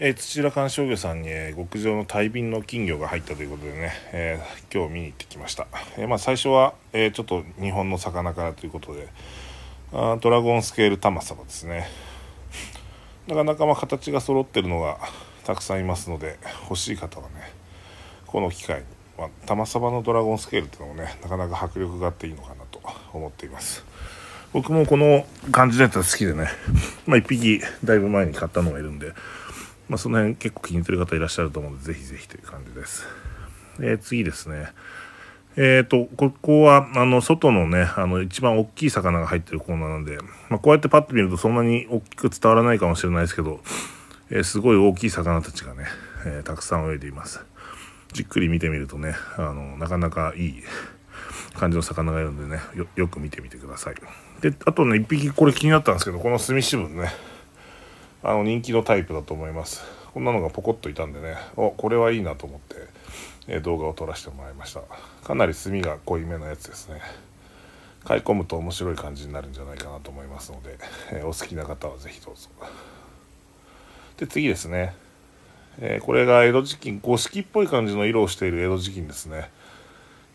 えー、土浦鑑賞魚さんに、えー、極上の大瓶の金魚が入ったということでね、えー、今日見に行ってきました、えまあ、最初は、えちょっと日本の魚からということであドラゴンスケールタマサバですねなかなかま形が揃ってるのがたくさんいますので欲しい方はねこの機会に、まあ、玉サバのドラゴンスケールっていうのもねなかなか迫力があっていいのかなと思っています僕もこの感じのやつは好きでね、まあ、1匹だいぶ前に買ったのがいるんでまあ、その辺結構気に入ってる方いらっしゃると思うので、ぜひぜひという感じです。え次ですね。えーと、ここはあの外のねあの一番大きい魚が入ってるコーナーなんで、まあ、こうやってパッと見るとそんなに大きく伝わらないかもしれないですけど、えー、すごい大きい魚たちがね、えー、たくさん泳いでいますじっくり見てみるとねあのなかなかいい感じの魚がいるんでねよく見てみてくださいであとね1匹これ気になったんですけどこのスミシブねあの人気のタイプだと思いますこんなのがポコッといたんでねおこれはいいなと思って、え動画を撮らせてもらいましたかなり墨が濃いめのやつですね買い込むと面白い感じになるんじゃないかなと思いますので、えお好きな方は是非どうぞで次ですね、えこれが江戸時期五色っぽい感じの色をしている江戸時期ですね、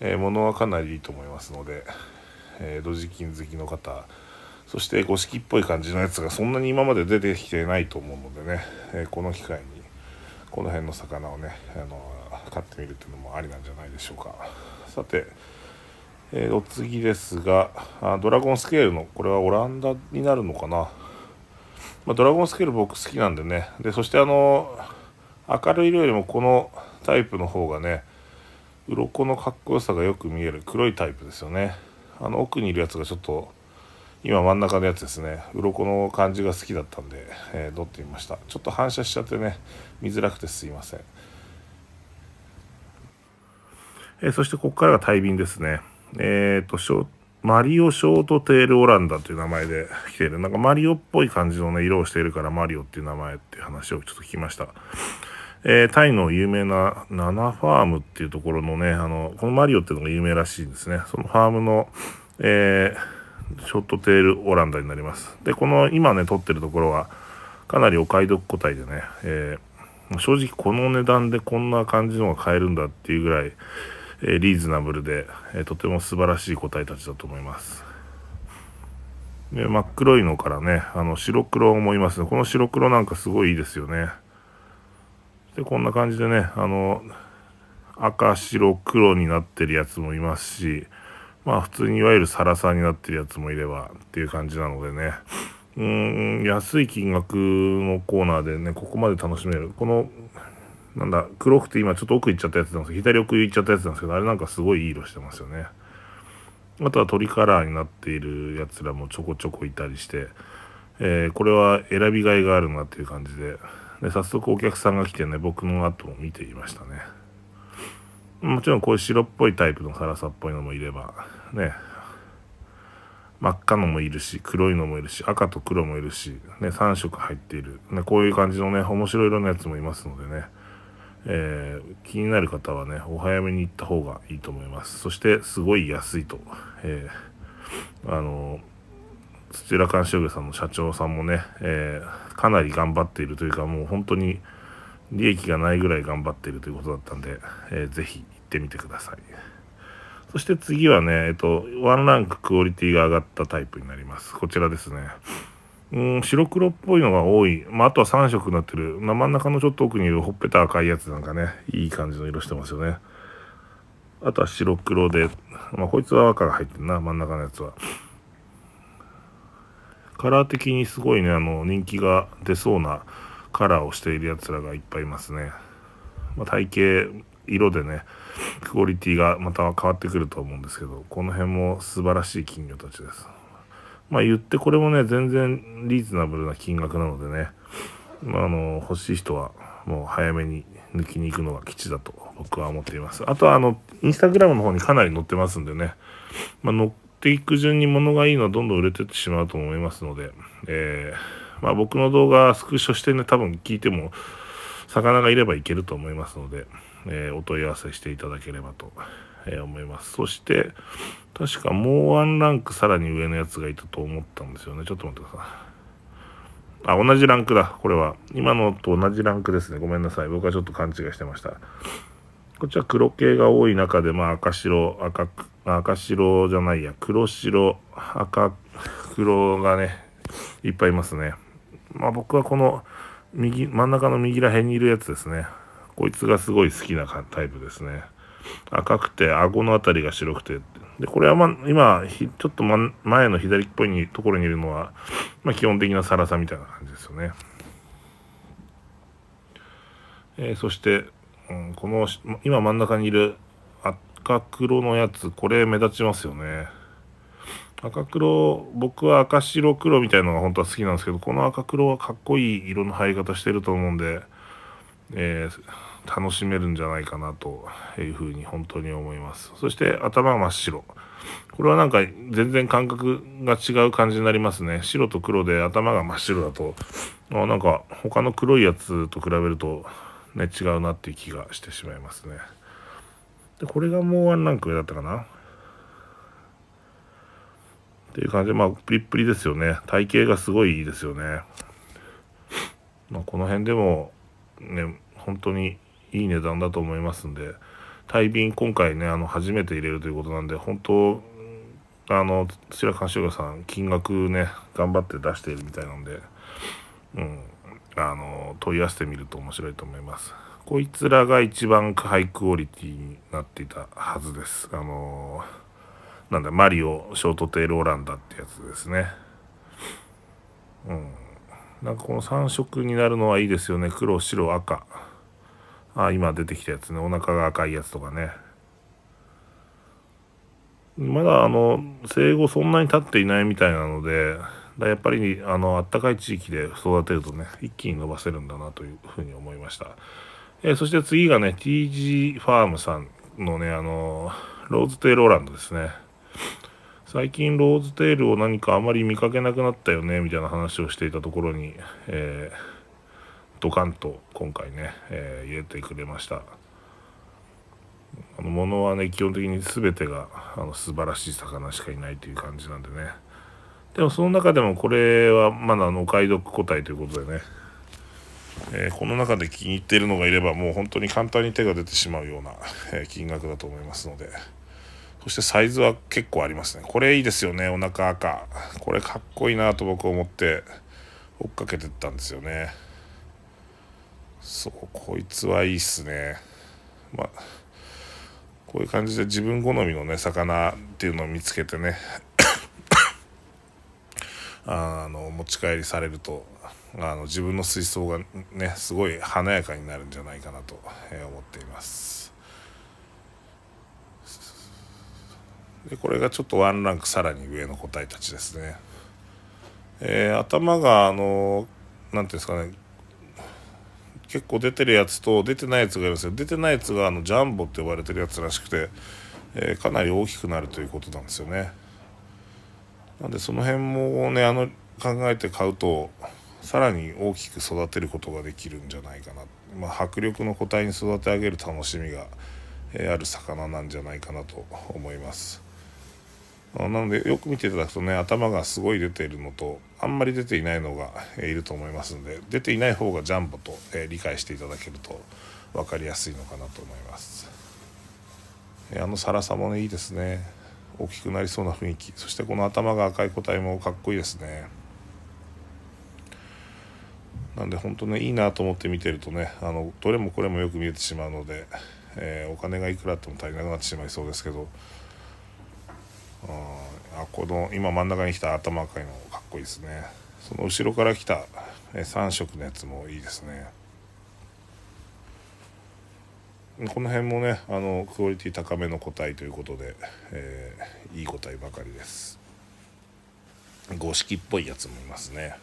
えー、物はかなりいいと思いますので、え江戸時期好きの方そして五色っぽい感じのやつがそんなに今まで出てきてないと思うのでね、えー、この機会にこの辺の魚をね、あの買ってみるっていうのもありなんじゃないでしょうかさて、えー、お次ですがあドラゴンスケールのこれはオランダになるのかな、まあ、ドラゴンスケール僕好きなんでねでそしてあの明るい色よりもこのタイプの方がね鱗のかっこよさがよく見える黒いタイプですよねあの奥にいるやつがちょっと今真ん中のやつですね鱗の感じが好きだったんで、えー、撮ってみましたちょっと反射しちゃってね見づらくてすいません、えー、そしてここからが大便ですねえっ、ー、とショマリオショートテールオランダという名前で来ているなんかマリオっぽい感じのね色をしているからマリオっていう名前って話をちょっと聞きましたえー、タイの有名なナナファームっていうところのね、あの、このマリオっていうのが有名らしいんですね。そのファームの、えーショットテールオランダになります。で、この今ね、撮ってるところは、かなりお買い得個体でね、えー、正直この値段でこんな感じのが買えるんだっていうぐらい、えー、リーズナブルで、えー、とても素晴らしい個体たちだと思います。で、真っ黒いのからね、あの、白黒もいますね。この白黒なんかすごいいいですよね。で、こんな感じでね、あの、赤白黒になってるやつもいますし、まあ普通にいわゆるサラサになってるやつもいればっていう感じなのでね、うん、安い金額のコーナーでね、ここまで楽しめる。この、なんだ、黒くて今ちょっと奥行っちゃったやつなんですけど、左奥行っちゃったやつなんですけど、あれなんかすごいいい色してますよね。あとは鳥カラーになっているやつらもちょこちょこいたりして、えー、これは選びがいがあるなっていう感じで、で早速お客さんが来てね、僕の後を見ていましたね。もちろんこういう白っぽいタイプのサラサっぽいのもいれば、ね、真っ赤のもいるし、黒いのもいるし、赤と黒もいるし、ね、3色入っている。ね、こういう感じのね、面白い色のやつもいますのでね、えー、気になる方はね、お早めに行った方がいいと思います。そして、すごい安いと。えー、あの土浦鑑賞業さんの社長さんもね、えー、かなり頑張っているというか、もう本当に、利益がないぐらい頑張ってるということだったんで、えー、ぜひ行ってみてください。そして次はね、えっと、ワンランククオリティが上がったタイプになります。こちらですね。うん、白黒っぽいのが多い。まあ、あとは3色になってる。真ん中のちょっと奥にいるほっぺた赤いやつなんかね、いい感じの色してますよね。あとは白黒で、まあ、こいつは赤が入ってるな、真ん中のやつは。カラー的にすごいね、あの、人気が出そうなカラーをしているやつらがいっぱいいますね、まあ、体型色でねクオリティがまた変わってくると思うんですけどこの辺も素晴らしい金魚たちですまあ言ってこれもね全然リーズナブルな金額なのでね、まあ、あの欲しい人はもう早めに抜きに行くのが吉だと僕は思っていますあとはあのインスタグラムの方にかなり載ってますんでね、まあ、乗っていく順に物がいいのはどんどん売れてってしまうと思いますので、えーまあ、僕の動画スクショしてね、多分聞いても、魚がいればいけると思いますので、えー、お問い合わせしていただければと、えー、思います。そして、確かもうワンランクさらに上のやつがいたと思ったんですよね。ちょっと待ってください。あ、同じランクだ。これは。今のと同じランクですね。ごめんなさい。僕はちょっと勘違いしてました。こっちは黒系が多い中で、まあ赤白、赤、赤白じゃないや、黒白、赤、黒がね、いっぱいいますね。まあ、僕はこの右真ん中の右ら辺にいるやつですねこいつがすごい好きなタイプですね赤くて顎の辺りが白くてでこれは、ま、今ちょっと前の左っぽいところにいるのは、まあ、基本的なサラさみたいな感じですよね、えー、そして、うん、この今真ん中にいる赤黒のやつこれ目立ちますよね赤黒僕は赤白黒みたいのが本当は好きなんですけどこの赤黒はかっこいい色の入り方してると思うんで、えー、楽しめるんじゃないかなというふうに本当に思いますそして頭真っ白これはなんか全然感覚が違う感じになりますね白と黒で頭が真っ白だとあなんか他の黒いやつと比べるとね違うなっていう気がしてしまいますねでこれがもうワンランク上だったかなっていう感じで、まあ、プリップリですよね。体型がすごいいいですよね。まあ、この辺でも、ね、本当にいい値段だと思いますんで、大便今回ね、あの、初めて入れるということなんで、本当、あの、土屋勘修さん、金額ね、頑張って出しているみたいなんで、うん、あの、問い合わせてみると面白いと思います。こいつらが一番ハイクオリティになっていたはずです。あのーなんだマリオショートテールオランダってやつですねうんなんかこの3色になるのはいいですよね黒白赤あ今出てきたやつねお腹が赤いやつとかねまだあの生後そんなに経っていないみたいなのでやっぱりあのたかい地域で育てるとね一気に伸ばせるんだなというふうに思いました、えー、そして次がね TG ファームさんのねあのローズテールオランドですね最近ローズテールを何かあまり見かけなくなったよねみたいな話をしていたところに、えー、ドカンと今回ね、えー、入れてくれましたあの物はね基本的に全てがあの素晴らしい魚しかいないという感じなんでねでもその中でもこれはまだあのお買い得個体ということでね、えー、この中で気に入っているのがいればもう本当に簡単に手が出てしまうような、え金額だと思いますので。そしてサイズは結構ありますね。これいいですよね、お腹赤。これかっこいいなと僕思って追っかけてったんですよね。そう、こいつはいいっすね。まあ、こういう感じで自分好みのね、魚っていうのを見つけてね、あの持ち帰りされるとあの自分の水槽がねすごい華やかになるんじゃないかなと思っています。でこれがちょっとワンランクさらに上の個体たちですね。えー、頭があの何ていうんですかね結構出てるやつと出てないやつがいるんですよ出てないやつがあのジャンボって呼ばれてるやつらしくて、えー、かなり大きくなるということなんですよねなんでその辺もねあの考えて買うとさらに大きく育てることができるんじゃないかな、まあ、迫力の個体に育て上げる楽しみが、えある魚なんじゃないかなと思います。なのでよく見ていただくとね頭がすごい出ているのとあんまり出ていないのが、えいると思いますので出ていない方がジャンボと、えー、理解していただけると分かりやすいのかなと思います、えー、あのさらさもねいいですね大きくなりそうな雰囲気そしてこの頭が赤い個体もかっこいいですねなんで本当ねいいなと思って見てるとねあのどれもこれもよく見えてしまうので、えお金がいくらあっても足りなくなってしまいそうですけどあこの今真ん中に来た頭赤いのかっこいいですねその後ろから来た3色のやつもいいですねこの辺もねあのクオリティ高めの個体ということで、えー、いい個体ばかりです五色っぽいやつもいますね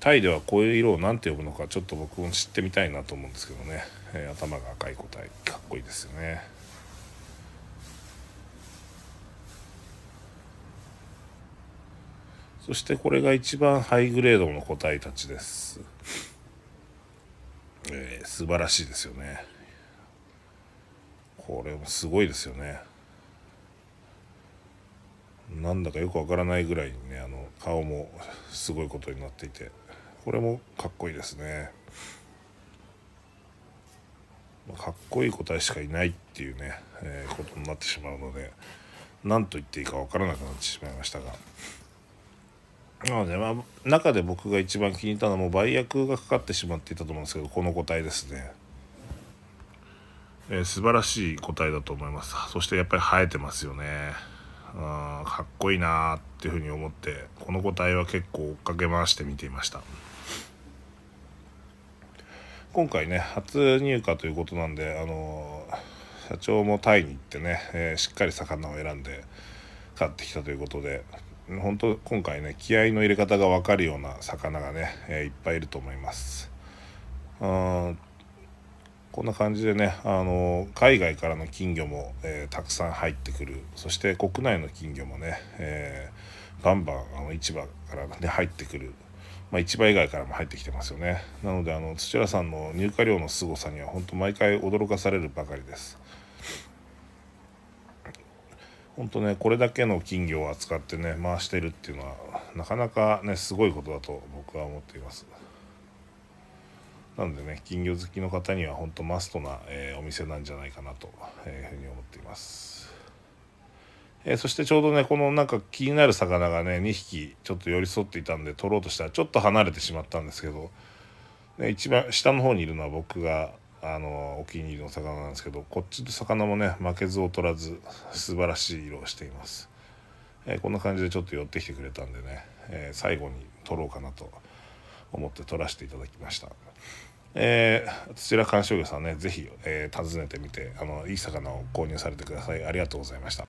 タイではこういう色を何て呼ぶのかちょっと僕も知ってみたいなと思うんですけどね、えー、頭が赤い個体かっこいいですよねそしてこれが一番ハイグレードの個体たちです、えー、素晴らしいですよねこれもすごいですよねなんだかよくわからないぐらいにねあの顔もすごいことになっていてこれもかっこいいですねかっこいい個体しかいないっていうね、えー、ことになってしまうので何と言っていいかわからなくなってしまいましたがなので、まあ、中で僕が一番気に入ったのはもう売約がかかってしまっていたと思うんですけどこの個体ですね、えー、素晴らしい個体だと思いますそしてやっぱり生えてますよねあかっこいいなーっていうふうに思ってこの個体は結構追っかけ回して見ていました今回ね初入荷ということなんであのー、社長もタイに行ってね、えー、しっかり魚を選んで買ってきたということで本当今回ね気合の入れ方が分かるような魚がね、えー、いっぱいいると思いますうんこんな感じでね、あの海外からの金魚も、えー、たくさん入ってくるそして国内の金魚もね、えー、バンバンあの市場から、ね、入ってくる、まあ、市場以外からも入ってきてますよねなのであの土屋さんの入荷量の凄さには本当毎回驚かされるばかりです本当ねこれだけの金魚を扱ってね回してるっていうのはなかなかねすごいことだと僕は思っていますなのでね金魚好きの方には本当マストな、えー、お店なんじゃないかなと、えうふうに思っていますえー、そしてちょうどねこのなんか気になる魚がね2匹ちょっと寄り添っていたんで取ろうとしたらちょっと離れてしまったんですけど、ね、一番下の方にいるのは僕があのお気に入りの魚なんですけどこっちの魚もね負けず劣らず素晴らしい色をしています、えー、こんな感じでちょっと寄ってきてくれたんでね、えー、最後に撮ろうかなと思って撮らせていただきましたえー、土浦観賞魚さんね是非、え訪ねてみてあのいい魚を購入されてくださいありがとうございました